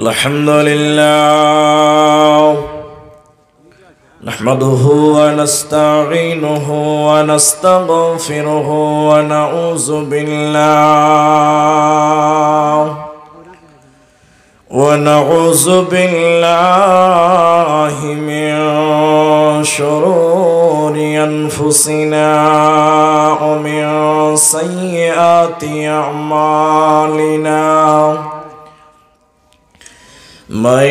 الحمد لله نحمده ونستعينه ونستغفره ونعوذ بالله ونعوذ بالله من شرور أنفسنا ومن سيئات أعمالنا من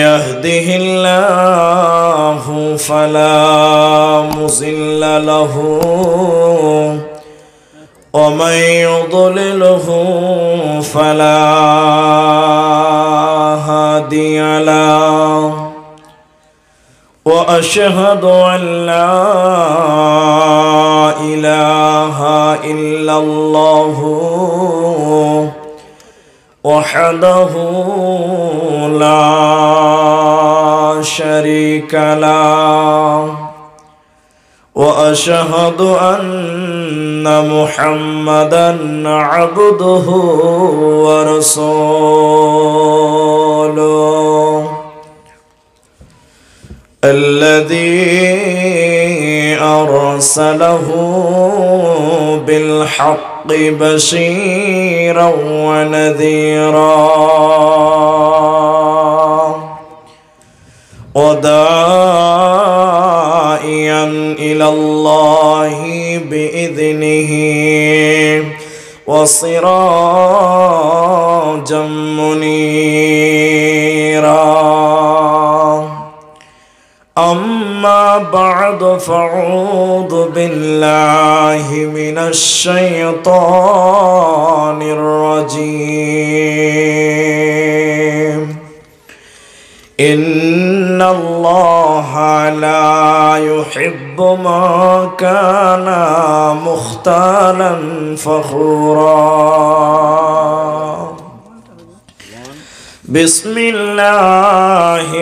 يهده الله فلا مزل له ومن يضلله فلا هادي له واشهد ان لا اله الا الله وحده لا شريك له واشهد ان محمدا عبده ورسوله الذي ارسله بالحق بشيرا ونذيرا ودائيا الى الله باذنه وصراجا منيرا اما بعد فاعوذ بالله من الشيطان الرجيم إن الله لا يحب ما كان مختالا فخورا بسم الله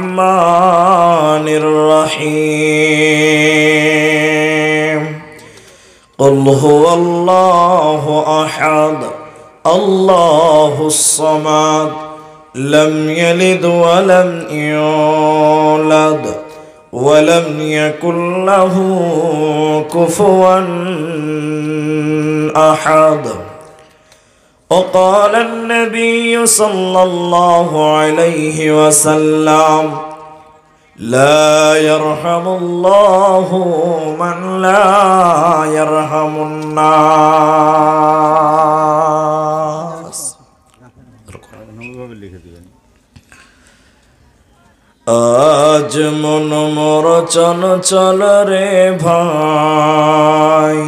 الرحمن الرحيم قل هو الله أحد الله الصمد لم يلد ولم يولد ولم يكن له كفوا احد وقال النبي صلى الله عليه وسلم لا يرحم الله من لا يرحم الناس আজ মন মোর চল রে ভাই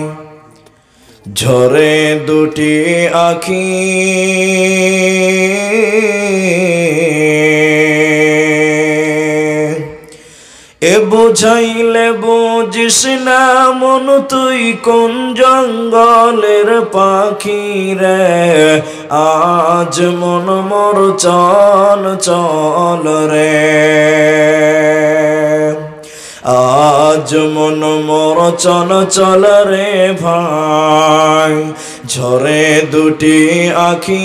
ঝরে দুটি আখি এ বুঝাইলে বুঝিস না মন তুই কোন জঙ্গলের পাখি রে আজ মন মোর চল চল রে আজ মন মোর চল চল রে ভাই ঝরে দুটি আখি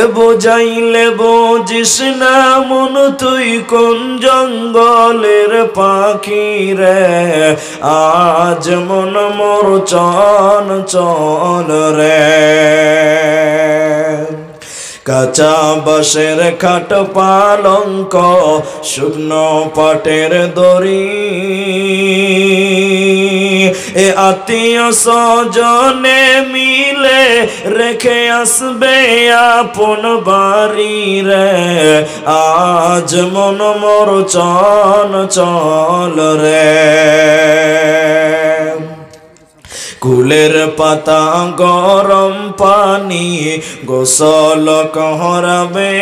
এ বোঝাইলে বোঝিস না মন তুই কোন জঙ্গলের পাখি রে আজ মন মোর চন চন রে কাঁচা বাঁশের খাট পালঙ্ক শুকনো পাটের দড়ি এ আত্মীয় সজনে মিলে রেখে আসবে আপন বাড়ি রে আজ মন মোর চল চল রে কুলের পাতা গরম পানি গোসল করবে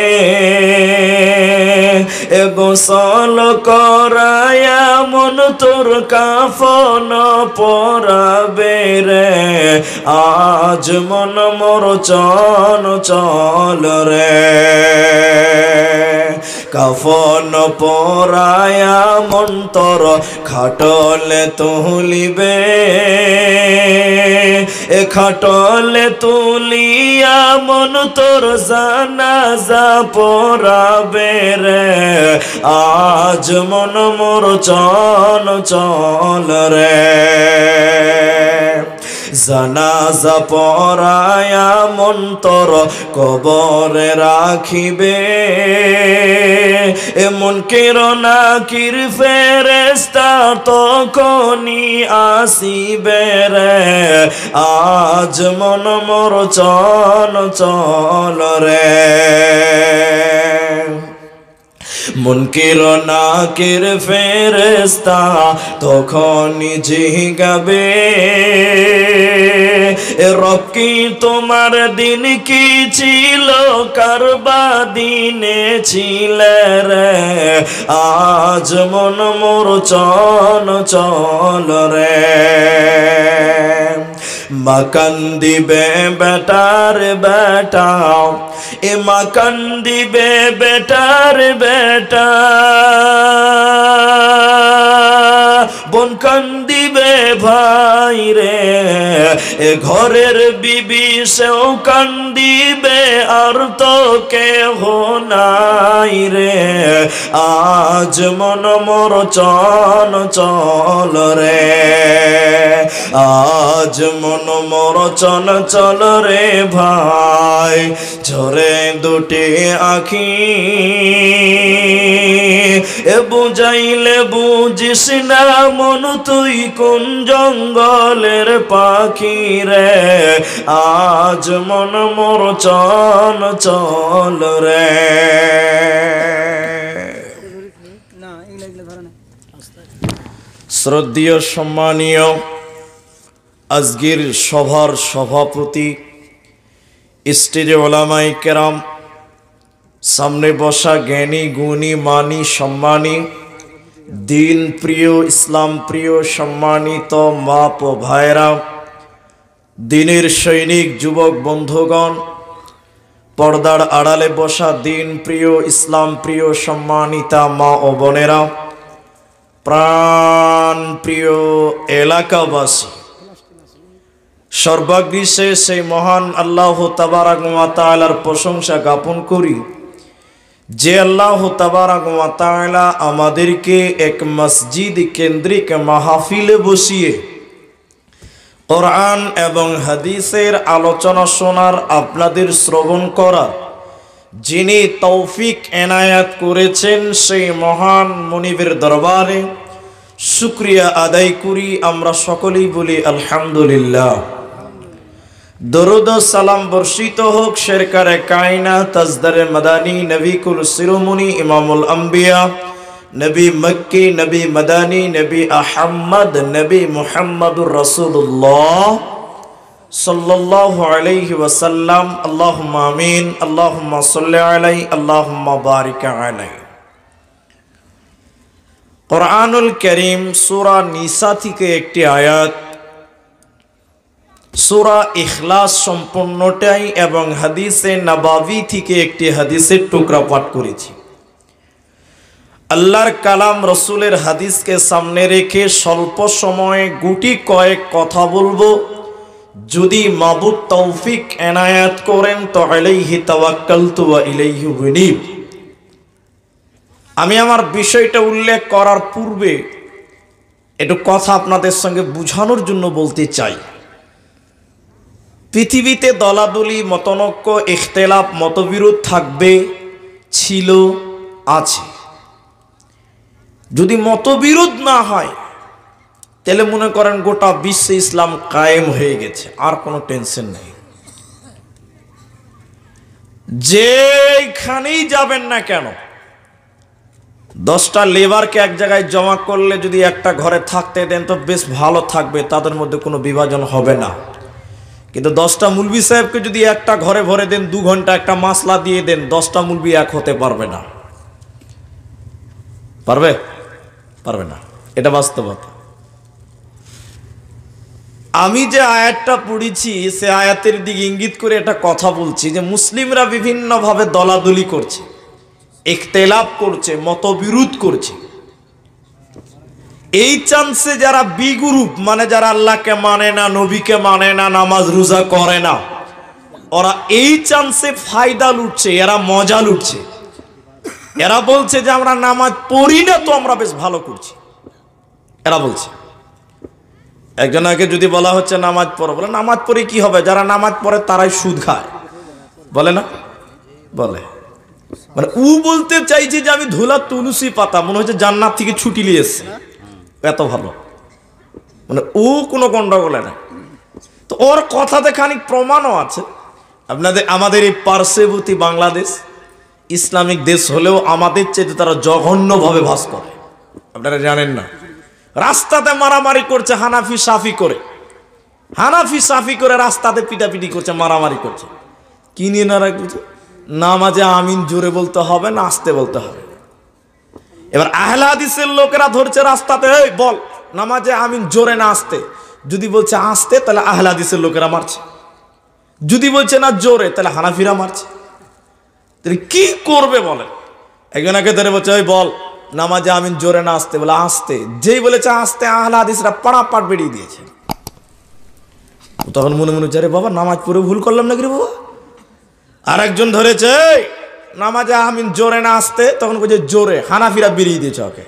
এ গোসল করায়া মন তোর কাফন পরাবে রে আজ মন মোর চল চল রে কাফন পরায়া মন্তর খাটলে তুলিবে এ খাটলে তুলিয়া মন তোর যা পড়াবে রে আজ মন মোর চল চল রে জানাজা পরায়া মন্তর কবরে রাখিবে এমন কেরনা কির ফেরেস্তা তখনই আসিবে রে আজ মন মোর চল চল রে মুনকির নাকির ফেরেস্তা তখন জিগাবে রব কি তোমার দিন কি ছিল কারবা দিনে ছিল রে আজ মন মোর চল চল রে মাকান দিবে বেটার বেটাও এ কান্দিবে বেটার বেটা বন কান্দিবে ভাই রে এ ঘরের বিবি সেও কান্দিবে আর তো কেহ নাই রে আজ মন মোর চল চল রে আজ মন মোর চল চল রে ভাই ঝরে দুটি আখি এ বুঝাইলে বুঝিস না মন তুই কোন জঙ্গলের পাখি রে আজ মন মোর চল চল রে শ্রদ্ধীয় সম্মানীয় আজগির সভার সভাপতি স্টেজে ওলামাই কেরাম সামনে বসা জ্ঞানী গুণী মানি সম্মানী দিন প্রিয় ইসলাম প্রিয় সম্মানিত মা ও ভাইরা দিনের সৈনিক যুবক বন্ধুগণ পর্দার আড়ালে বসা দিন প্রিয় ইসলাম প্রিয় সম্মানিতা মা ও বোনেরা প্রাণ প্রিয় এলাকাবাসী সর্বাগ্রিসে সেই মহান আল্লাহ তাবারাক মাতালার প্রশংসা জ্ঞাপন করি যে আল্লাহ তাবারাকলা আমাদেরকে এক মসজিদ কেন্দ্রিক মাহফিলে বসিয়ে কোরআন এবং হাদিসের আলোচনা শোনার আপনাদের শ্রবণ করার যিনি তৌফিক এনায়াত করেছেন সেই মহান মনিবের দরবারে শুক্রিয়া আদায় করি আমরা সকলেই বলি আলহামদুলিল্লাহ দরুদ সালাম বর্ষিত হোক শেরকারে কায়না তাজদারে মাদানী নবী কুল শিরোমণি ইমামুল আম্বিয়া নবী মক্কি নবী মাদানী নবী আহম্মদ নবী মুহাম্মদুর রসুল্লাহ সাল্লাল্লাহু আলাইহি ওয়াসাল্লাম আল্লাহুম্মা আমিন আল্লাহুম্মা সাল্লি আলাই আল্লাহুম্মা বারিক আলাই কোরআনুল করিম সূরা নিসা থেকে একটি আয়াত সুরা ইখলাস সম্পূর্ণটাই এবং হাদিসে নাবাবি থেকে একটি হাদিসের টুকরা পাঠ করেছি আল্লাহর কালাম রসুলের হাদিসকে সামনে রেখে স্বল্প সময়ে গুটি কয়েক কথা বলবো যদি মাবুদ তৌফিক এনায়াত করেন তো আলাইহি তাওয়াক্কালতু ওয়া ইলাইহি আমি আমার বিষয়টা উল্লেখ করার পূর্বে একটু কথা আপনাদের সঙ্গে বুঝানোর জন্য বলতে চাই পৃথিবীতে দলাদলি মতনক্য ইখতেলাফ মতবিরোধ থাকবে ছিল আছে যদি মতবিরোধ না হয় তাহলে মনে করেন গোটা বিশ্বে ইসলাম কায়েম হয়ে গেছে আর কোনো টেনশন নেই যেখানেই যাবেন না কেন দশটা লেবারকে এক জায়গায় জমা করলে যদি একটা ঘরে থাকতে দেন তো বেশ ভালো থাকবে তাদের মধ্যে কোনো বিভাজন হবে না কিন্তু দশটা মুলবি সাহেবকে যদি একটা ঘরে ভরে দেন দু ঘন্টা একটা মাসলা দিয়ে দেন দশটা মুলবি এক হতে পারবে না পারবে পারবে না এটা বাস্তবতা আমি যে আয়াতটা পড়েছি সে আয়াতের দিকে ইঙ্গিত করে এটা কথা বলছি যে মুসলিমরা বিভিন্নভাবে দলাদলি করছে একতেলাপ করছে মতবিরোধ করছে এই চান্সে যারা বিগুরুপ মানে যারা আল্লাহকে মানে না নবীকে মানে না নামাজ রোজা করে না ওরা এই চান্সে ফায়দা লুটছে এরা মজা লুটছে এরা বলছে যে আমরা নামাজ পড়ি না তো আমরা বেশ ভালো করছি এরা বলছে আগে যদি বলা হচ্ছে নামাজ পড়ো বলে নামাজ পড়ে কি হবে যারা নামাজ পড়ে তারাই সুদ খায় বলে না বলে মানে উ বলতে চাইছে যে আমি ধুলা তুলসী পাতা মনে হচ্ছে জান্নাত থেকে ছুটি নিয়ে এসছি এত ভালো মানে ও কোনো গণ্ডগোলে না তো ওর কথাতে খানিক প্রমাণও আছে আপনাদের আমাদের এই পার্শ্ববর্তী বাংলাদেশ ইসলামিক দেশ হলেও আমাদের চেয়ে তারা জঘন্যভাবে ভাস করে আপনারা জানেন না রাস্তাতে মারামারি করছে হানাফি সাফি করে হানাফি সাফি করে রাস্তাতে পিটাপিটি করছে মারামারি করছে কিনে না রাখবে নামাজে আমিন জোরে বলতে হবে না আসতে বলতে হবে এবার আহলাদিসের লোকেরা ধরছে রাস্তাতে এই বল নামাজে আমিন জোরে না আসতে যদি বলছে আসতে তাহলে আহলাদিসের লোকেরা মারছে যদি বলছে না জোরে তাহলে হানাফিরা মারছে তাহলে কি করবে বলে একজন একে ধরে বলছে ওই বল নামাজে আমিন জোরে না আসতে বলে আসতে যেই বলেছে আসতে আহলাদিসরা পাড়া পাট বেরিয়ে দিয়েছে তখন মনে মনে চারে বাবা নামাজ পড়ে ভুল করলাম নাকি রে বাবা আরেকজন ধরেছে নামাজে আমিন জোরে না আসতে তখন বলছে জোরে হানাফিরা বেরিয়ে দিয়েছে ওকে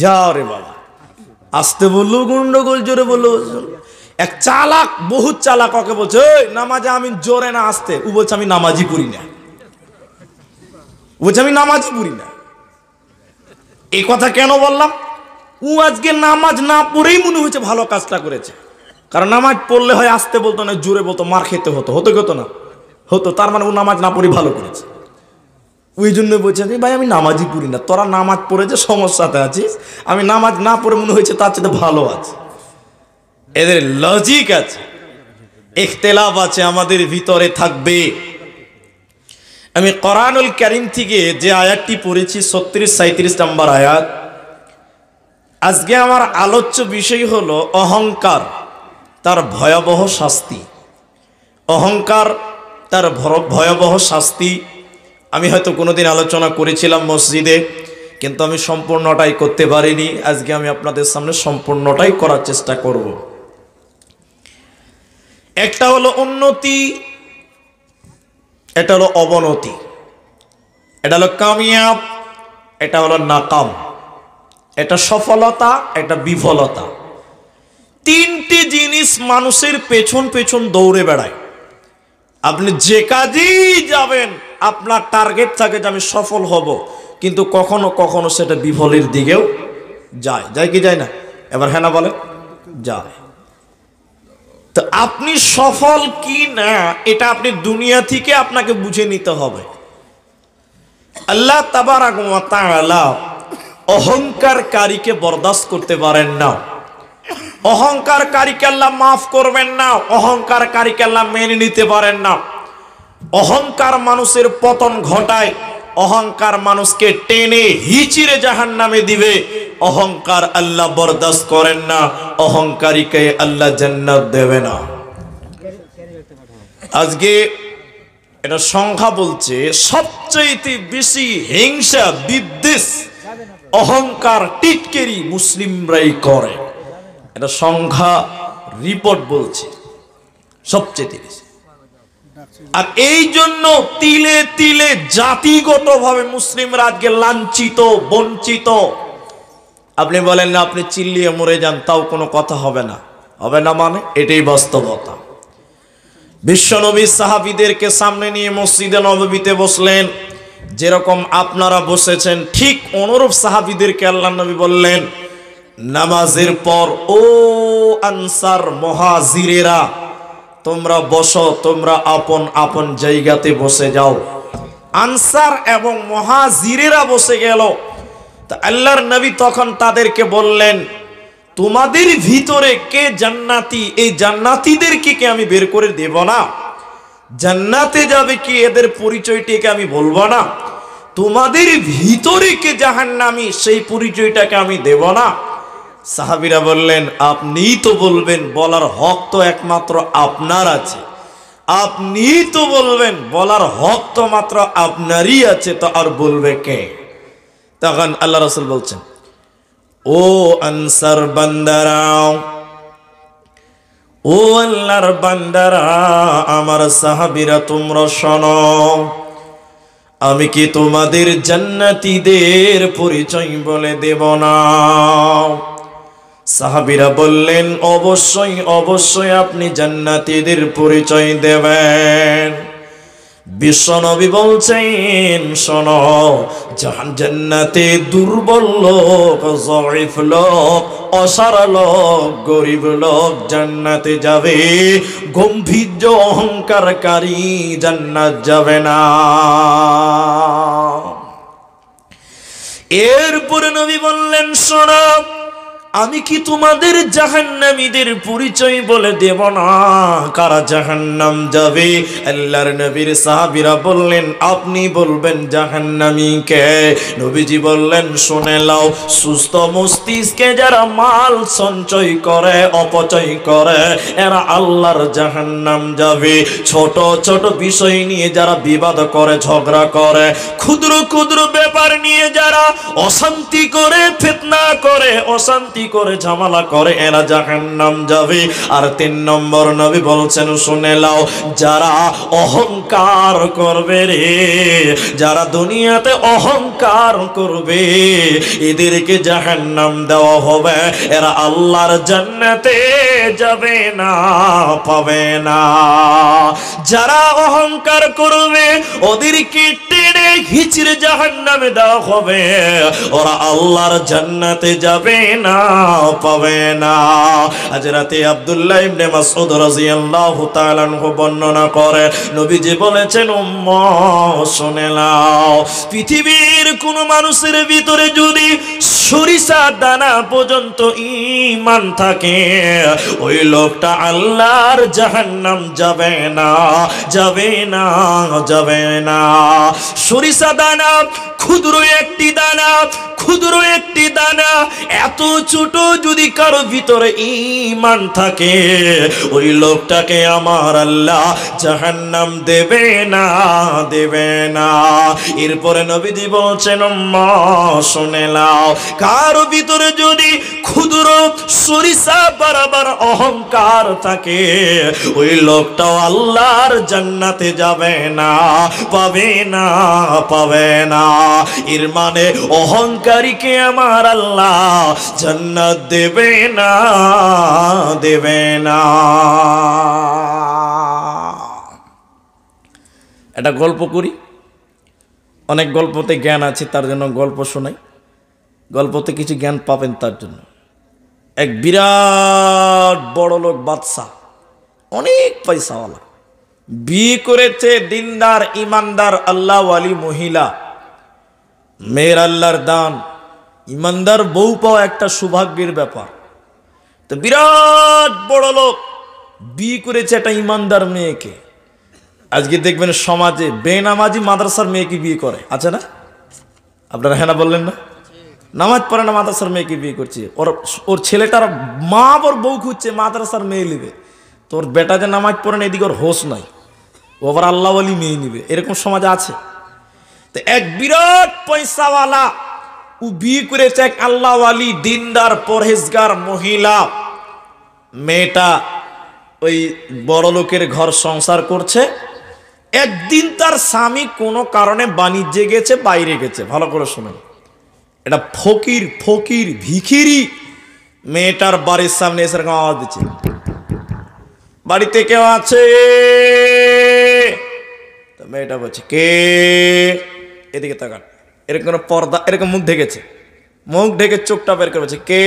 যাও রে বাবা আসতে বললো গুন্ডগোল জোরে বললো এক চালাক বহু চালাক ওকে বলছে নামাজে আমি জোরে না আসতে ও বলছে আমি নামাজই পড়ি না বলছে আমি নামাজই পড়ি না এই কথা কেন বললাম ও আজকে নামাজ না পড়েই মনে হয়েছে ভালো কাজটা করেছে কারণ নামাজ পড়লে হয় আসতে বলতো না জোরে বলতো মার খেতে হতো হতো কত না হতো তার মানে ও নামাজ না পড়ে ভালো করেছে ওই জন্য বলছে ভাই আমি নামাজই পড়ি না তোরা নামাজ পড়ে যে সমস্যাতে আছিস আমি নামাজ না পড়ে মনে হয়েছে তার চেয়ে ভালো আছে এদের লজিক আছে ইখতলাফ আছে আমাদের ভিতরে থাকবে আমি করানুল করিম থেকে যে আয়াতটি পড়েছি ছত্রিশ সাঁত্রিশ নম্বর আয়াত আজকে আমার আলোচ্য বিষয় হল অহংকার তার ভয়াবহ শাস্তি অহংকার তার ভয়াবহ শাস্তি আমি হয়তো কোনোদিন আলোচনা করেছিলাম মসজিদে কিন্তু আমি সম্পূর্ণটাই করতে পারিনি আজকে আমি আপনাদের সামনে সম্পূর্ণটাই করার চেষ্টা করব একটা হলো উন্নতি এটা হলো অবনতি এটা হলো কামিয়াব এটা হলো নাকাম এটা সফলতা এটা বিফলতা তিনটি জিনিস মানুষের পেছন পেছন দৌড়ে বেড়ায় আপনি যে কাজেই যাবেন আপনার টার্গেট থাকে যে আমি সফল হব কিন্তু কখনো কখনো সেটা বিফলের দিকেও যায় যায় কি যায় না এবার হ্যাঁ না বলে যায় তো আপনি সফল কি না এটা আপনি দুনিয়া থেকে আপনাকে বুঝে নিতে হবে আল্লাহ তাবার অহংকারকারীকে বরদাস্ত করতে পারেন না অহংকারকারীকে আল্লাহ মাফ করবেন না অহংকারকারীকে আল্লাহ মেনে নিতে পারেন না অহংকার মানুষের পতন ঘটায় অহংকার মানুষকে টেনে হিচিরে জাহান নামে দিবে অহংকার আল্লাহ বরদাস্ত করেন না অহংকারীকে আল্লাহ জান্নাত দেবে না আজকে এটা সংখ্যা বলছে সবচেয়ে বেশি হিংসা বিদ্বেষ অহংকার টিটকেরি মুসলিমরাই করে এটা সংখ্যা রিপোর্ট বলছে সবচেয়ে বেশি আর এই জন্য তিলে তিলে জাতিগতভাবে মুসলিম রাজকে লাঞ্ছিত বঞ্চিত আপনি বলেন না আপনি চিল্লিয়ে মরে যান তাও কোনো কথা হবে না হবে না মানে এটাই বাস্তবতা বিশ্বনবী সাহাবিদেরকে সামনে নিয়ে মসজিদে নবীতে বসলেন যেরকম আপনারা বসেছেন ঠিক অনুরূপ সাহাবিদেরকে আল্লাহ নবী বললেন নামাজের পর ও আনসার মহাজিরেরা তোমরা বসো তোমরা আপন আপন জায়গাতে বসে যাও আনসার এবং মহাজিরেরা বসে গেল তা আল্লাহর নবী তখন তাদেরকে বললেন তোমাদের ভিতরে কে জান্নাতি এই জান্নাতিদেরকে কে আমি বের করে দেব না জান্নাতে যাবে কি এদের পরিচয়টিকে আমি বলবো না তোমাদের ভিতরে কে জাহান্নামি সেই পরিচয়টাকে আমি দেব না সাহাবিরা বললেন আপনিই তো বলবেন বলার হক তো একমাত্র আপনার আছে আপনি তো বলবেন বলার হক তো মাত্র আপনারই আছে তো আর বলবে কে তখন আল্লাহ রসুল বলছেন ও আনসার বান্দারাও ও আল্লাহর বান্দারা আমার সাহাবিরা তোমরা শোনো আমি কি তোমাদের জান্নাতিদের পরিচয় বলে দেব না সাহাবিরা বললেন অবশ্যই অবশ্যই আপনি জান্নাতিদের পরিচয় দেবেন বিশ্বনবী বলছেন শোন জান্নাতে দুর্বল লোক জরিফ লোক অসারা লোক গরিব লোক জান্নাতে যাবে গম্ভীর্য অহংকারকারী জান্নাত যাবে না এরপরে নবী বললেন শোনা আমি কি তোমাদের জাহান্নামীদের পরিচয় বলে দেব না কারা জাহান্নাম যাবে আল্লাহর নবীর সাহাবিরা বললেন আপনি বলবেন জাহান্নামীকে নবীজি বললেন শুনে লাও সুস্থ মস্তিষ্কে যারা মাল সঞ্চয় করে অপচয় করে এরা আল্লাহর জাহান্নাম যাবে ছোট ছোট বিষয় নিয়ে যারা বিবাদ করে ঝগড়া করে ক্ষুদ্র ক্ষুদ্র ব্যাপার নিয়ে যারা অশান্তি করে ফেতনা করে অশান্তি করে ঝামেলা করে এরা জাহান্নাম যাবে আর তিন নম্বর নবী বলছেন শুনে লাও যারা অহংকার করবে রে যারা দুনিয়াতে অহংকার করবে এদেরকে জাহান্নাম দেওয়া হবে এরা আল্লাহর জান্নাতে যাবে না পাবে না যারা অহংকার করবে ওদেরকে টেনে হিচড়ে জাহান্নামে দেওয়া হবে ওরা আল্লাহর জান্নাতে যাবে না পাবে না আব্দুল্লাহ ইবনে মাসউদ রাদিয়াল্লাহু তাআলা আনহু বর্ণনা করেন নবীজি বলেছেন উম্মত শুনে নাও পৃথিবীর কোন মানুষের ভিতরে যদি সরিষা দানা পর্যন্ত ইমান থাকে ওই লোকটা আল্লাহর জাহান্নাম যাবে না যাবে না যাবে না সরিষা দানা ক্ষুদ্র একটি দানা ক্ষুদ্র একটি দানা এত চুল দুটো যদি কারো ভিতরে ইমান থাকে ওই লোকটাকে আমার আল্লাহ জাহান্নাম দেবে না দেবে না এরপরে নবীজি বলছেন শুনে নাও কারো ভিতরে যদি ক্ষুদ্র সরিষা বারাবার অহংকার থাকে ওই লোকটাও আল্লাহর জান্নাতে যাবে না পাবে না পাবে না এর মানে অহংকারীকে আমার আল্লাহ জান্ন জান্নাত দেবে না দেবে না একটা গল্প করি অনেক গল্পতে জ্ঞান আছে তার জন্য গল্প শোনাই গল্পতে কিছু জ্ঞান পাবেন তার জন্য এক বিরাট বড় লোক বাদশাহ অনেক পয়সাওয়ালা বিয়ে করেছে দিনদার ইমানদার আলী মহিলা মেয়ের আল্লাহর দান ইমানদার বউ পাওয়া একটা সৌভাগ্যের ব্যাপার তো বিরাট বড় লোক বিয়ে করেছে একটা ইমানদার মেয়েকে আজকে দেখবেন সমাজে বেনামাজি মাদ্রাসার মেয়েকে বিয়ে করে আছে না আপনারা হ্যাঁ বললেন না নামাজ পড়ে না মাদ্রাসার মেয়েকে বিয়ে করছে ওর ওর ছেলেটার মা ওর বউ খুঁজছে মাদ্রাসার মেয়ে নেবে তোর বেটা যে নামাজ পড়ে না এদিকে ওর হোস নাই ও আবার আল্লাহ মেয়ে নিবে এরকম সমাজ আছে তো এক বিরাট পয়সাওয়ালা বিয়ে করেছে এক আল্লাহ আলী দিনদার পরহেজগার মহিলা মেয়েটা ওই বড় লোকের ঘর সংসার করছে একদিন তার স্বামী কোনো কারণে বাণিজ্যে গেছে বাইরে গেছে ভালো করে শোনেন এটা ফকির ফকির ভিখিরি মেয়েটার বাড়ির সামনে এসে আওয়াজ দিচ্ছে বাড়িতে কেউ আছে মেয়েটা বলছে কে এদিকে তাকান এরকম কোনো পর্দা এরকম মুখ ঢেকেছে মুখ ঢেকে চোখটা বের করে বলছে কে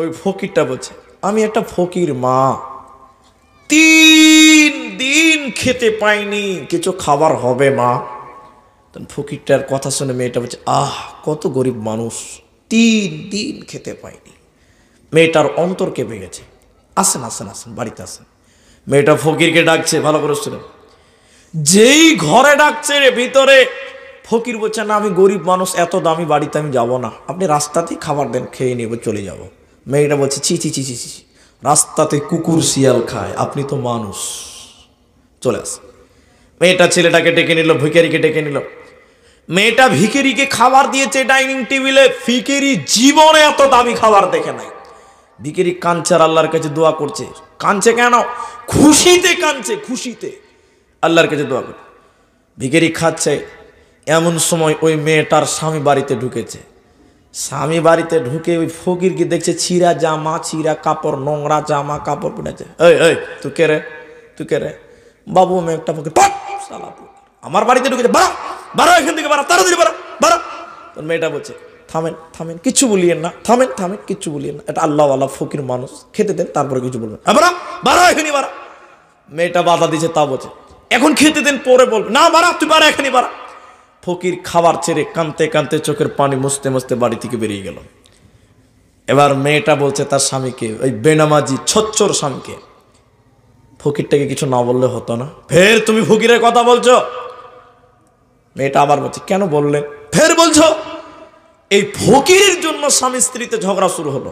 ওই ফকিরটা বলছে আমি একটা ফকির মা তিন দিন খেতে পাইনি কিছু খাবার হবে মা ফকিরটার কথা শুনে মেয়েটা বলছে আহ কত গরিব মানুষ তিন দিন খেতে পাইনি মেয়েটার অন্তর কেঁপে গেছে আসেন আসেন আসেন বাড়িতে আসেন মেয়েটা ফকিরকে ডাকছে ভালো করে শুনে যেই ঘরে ডাকছে ভিতরে ফকির বলছে না আমি গরিব মানুষ এত দামি বাড়িতে আমি যাব না আপনি রাস্তাতেই খাবার দেন খেয়ে নেব চলে যাব মেয়েটা বলছে ছি ছি ছি ছি ছি রাস্তাতে কুকুর শিয়াল খায় আপনি তো মানুষ চলে আস মেয়েটা ছেলেটাকে ডেকে নিল ভিকারিকে ডেকে নিল মেয়েটা ভিকেরিকে খাবার দিয়েছে ডাইনিং টেবিলে ফিকেরি জীবনে এত দামি খাবার দেখে নাই ভিকেরি কাঞ্চার আল্লাহর কাছে দোয়া করছে কাঁদছে কেন খুশিতে কাঁদছে খুশিতে আল্লাহর কাছে দোয়া করছে ভিকেরি খাচ্ছে এমন সময় ওই মেয়েটার স্বামী বাড়িতে ঢুকেছে স্বামী বাড়িতে ঢুকে ওই ফকিরকে দেখছে ছিঁড়া জামা ছিঁড়া কাপড় নোংরা জামা কাপড় পিনেছে এই এই কে রে তু কে রে বাবু একটা ফকির সালা আমার বাড়িতে ঢুকেছে বারা বাড়া এখান থেকে বারা তাড়াতাড়ি বারা বারা তোর মেয়েটা বলছে থামেন থামেন কিচ্ছু বলিয়েন না থামেন থামেন কিচ্ছু বলিয়েন না এটা আল্লাহ আল্লাহ ফকির মানুষ খেতে দেন তারপরে কিছু বলবেন বাড়া বাড়া এখানে বারা মেয়েটা বাধা দিছে তা বলছে এখন খেতে দেন পরে বলবে না বাড়া তুই বারা এখানে বারা ফকির খাবার ছেড়ে কানতে কানতে চোখের পানি মুছতে মুছতে বাড়ি থেকে বেরিয়ে গেল এবার মেয়েটা বলছে তার স্বামীকে ওই বেনামাজি ছচ্চর স্বামীকে ফকিরটাকে কিছু না বললে হতো না ফের তুমি ফকিরের কথা বলছো মেয়েটা আবার বলছে কেন বললে ফের বলছো এই ফকিরের জন্য স্বামী স্ত্রীতে ঝগড়া শুরু হলো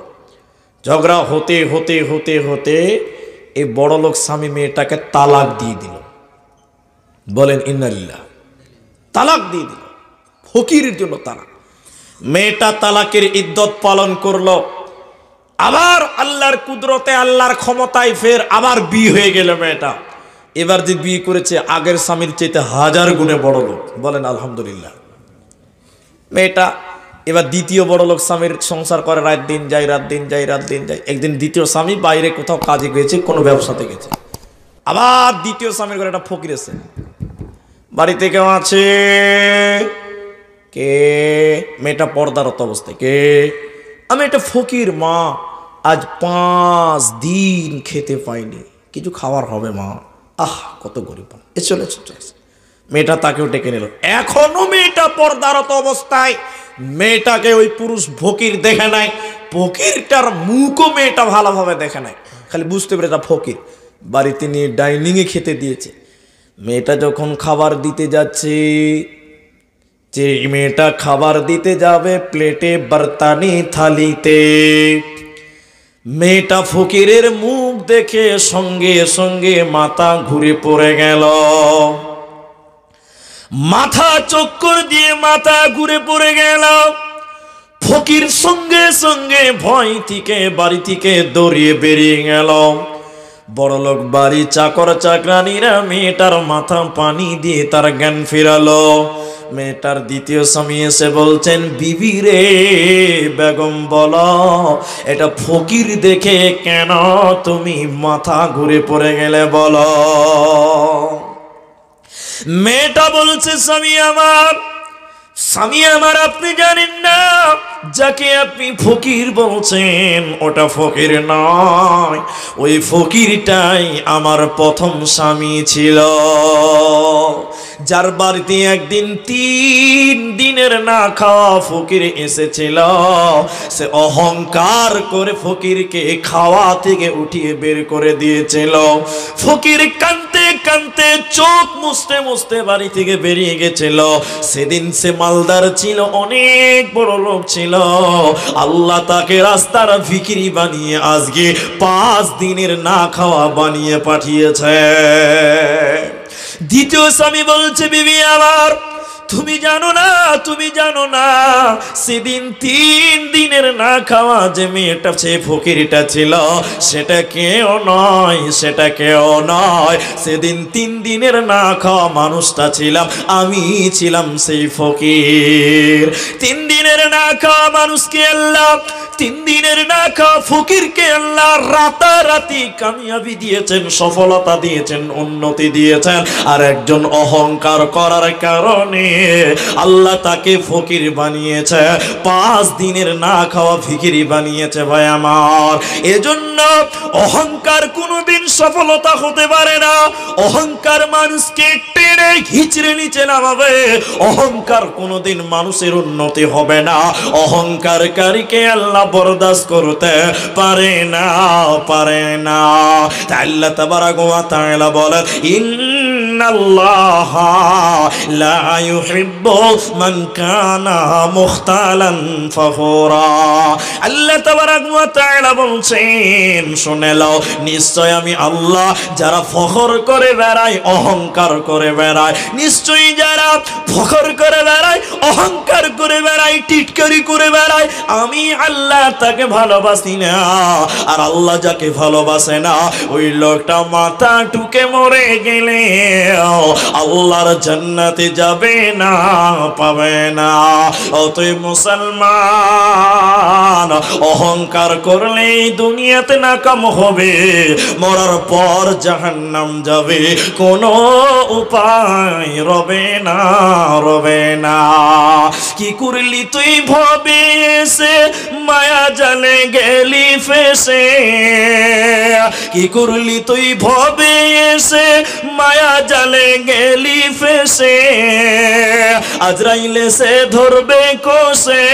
ঝগড়া হতে হতে হতে হতে এই লোক স্বামী মেয়েটাকে তালাক দিয়ে দিল বলেন ইন্নালিল্লাহ তালাক দিয়ে দিল ফকিরের জন্য তালাক মেয়েটা তালাকের ইদ্যত পালন করল আবার আল্লাহর কুদরতে আল্লাহর ক্ষমতায় ফের আবার বিয়ে হয়ে গেল মেয়েটা এবার যে বিয়ে করেছে আগের স্বামীর চাইতে হাজার গুণে বড় লোক বলেন আলহামদুলিল্লাহ মেয়েটা এবার দ্বিতীয় বড় লোক স্বামীর সংসার করে রাত দিন যাই রাত দিন যাই রাত দিন যায় একদিন দ্বিতীয় স্বামী বাইরে কোথাও কাজে গেছে কোনো ব্যবসাতে গেছে আবার দ্বিতীয় স্বামীর ঘরে একটা ফকির এসে বাড়িতে কেউ আছে কে মেয়েটা পর্দারত অবস্থায় কে আমি একটা ফকির মা আজ পাঁচ দিন খেতে পাইনি কিছু খাওয়ার হবে মা আহ কত গরিব এ চলে চলে মেয়েটা তাকেও ডেকে নিল এখনো মেয়েটা পর্দারত অবস্থায় মেয়েটাকে ওই পুরুষ ফকির দেখে নাই ফকিরটার মুখও মেয়েটা ভালোভাবে দেখে নাই খালি বুঝতে পেরে ফকির বাড়িতে নিয়ে ডাইনিংয়ে খেতে দিয়েছে মেয়েটা যখন খাবার দিতে যাচ্ছে যে মেয়েটা খাবার দিতে যাবে প্লেটে বর্তানি থালিতে মেয়েটা ফকিরের মুখ দেখে সঙ্গে সঙ্গে মাথা ঘুরে পড়ে গেল মাথা চক্কর দিয়ে মাথা ঘুরে পড়ে গেল ফকির সঙ্গে সঙ্গে ভয় থেকে বাড়ি থেকে দৌড়িয়ে বেরিয়ে গেল বড়লোক বাড়ি চাকর চাকরানিরা মেয়েটার মাথা পানি দিয়ে তার জ্ঞান ফেরালো মেয়েটার দ্বিতীয় স্বামী এসে বলছেন বিবি রে বেগম বল এটা ফকির দেখে কেন তুমি মাথা ঘুরে পড়ে গেলে বল মেয়েটা বলছে স্বামী আমার স্বামী আমার আপনি জানেন না যাকে আপনি ফকির বলছেন ওটা ফকির নয় ওই ফকিরটাই আমার প্রথম স্বামী ছিল যার বাড়িতে একদিন তিন দিনের না খাওয়া ফকির এসেছিল সে অহংকার করে ফকিরকে খাওয়া থেকে উঠিয়ে বের করে দিয়েছিল ফকির কানতে কানতে চোখ মুছতে মুছতে বাড়ি থেকে বেরিয়ে গেছিল সেদিন সে মালদার ছিল অনেক বড় লোক ছিল আল্লাহ তাকে রাস্তার ফিকিরি বানিয়ে আজকে পাঁচ দিনের না খাওয়া বানিয়ে পাঠিয়েছে দ্বিতীয় স্বামী বলছে বিবি আমার তুমি জানো না তুমি জানো না সেদিন তিন দিনের না খাওয়া যে মেয়েটা সে ফকিরটা ছিল সেটা কেউ নয় সেটা কেউ নয় সেদিন তিন দিনের না খাওয়া মানুষটা ছিলাম আমি ছিলাম সেই ফকির তিন দিনের না খাওয়া মানুষকে আল্লাহ তিন দিনের না খাওয়া ফকিরকে আল্লাহ রাতারাতি কামিয়াবি দিয়েছেন সফলতা দিয়েছেন উন্নতি দিয়েছেন আর একজন অহংকার করার কারণে আল্লাহ তাকে ফকির বানিয়েছে পাঁচ দিনের না খাওয়া ফিকিরি বানিয়েছে ভাই আমার এজন্য অহংকার কোনদিন সফলতা হতে পারে না অহংকার মানুষকে টেনে ঘিচড়ে নিচে নামাবে অহংকার কোনদিন মানুষের উন্নতি হবে না অহংকারকারীকে আল্লাহ বরদাস করতে পারে না পারে না আল্লাহ তাবারা গোয়া তাহলে বলেন ইন নিশ্চয় আমি আল্লাহ যারা ফখর করে অহংকার করে নিশ্চয়ই যারা ফখর করে বেড়ায় অহংকার করে বেড়াই টিটকারি করে বেড়াই আমি আল্লাহ তাকে ভালোবাসি না আর আল্লাহ যাকে ভালোবাসে না ওই লোকটা মাথা টুকে মরে গেলে কেউ আল্লাহর জান্নাতে যাবে না পাবে না ও তুই মুসলমান অহংকার করলে দুনিয়াতে না কাম হবে মরার পর জাহান্নাম যাবে কোন উপায় রবে না রবে না কি করলি তুই ভবে এসে মায়া জানে গেলি ফেসে কি করলি তুই ভবে এসে মায়া জালে কপালে গেলি ফেসে আজরাইলে সে ধরবে কোষে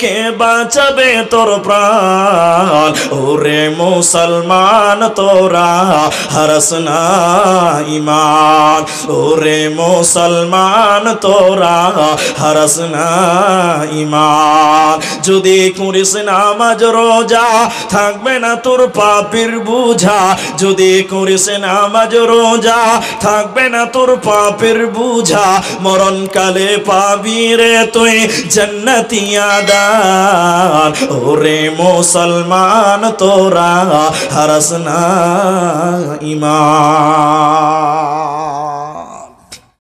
কে বাঁচাবে তোর প্রাণ ওরে মুসলমান তোরা হারস না ইমান ওরে মুসলমান তোরা হারস না ইমান যদি করিস নামাজ রোজা থাকবে না তোর পাপের বুঝা যদি করিস নামাজ রোজা থাকবে যাবে না তোর পাপের বুঝা মরণ কালে পাবি রে তুই জন্নতি আদান ওরে মুসলমান তোরা হারাস না ইমান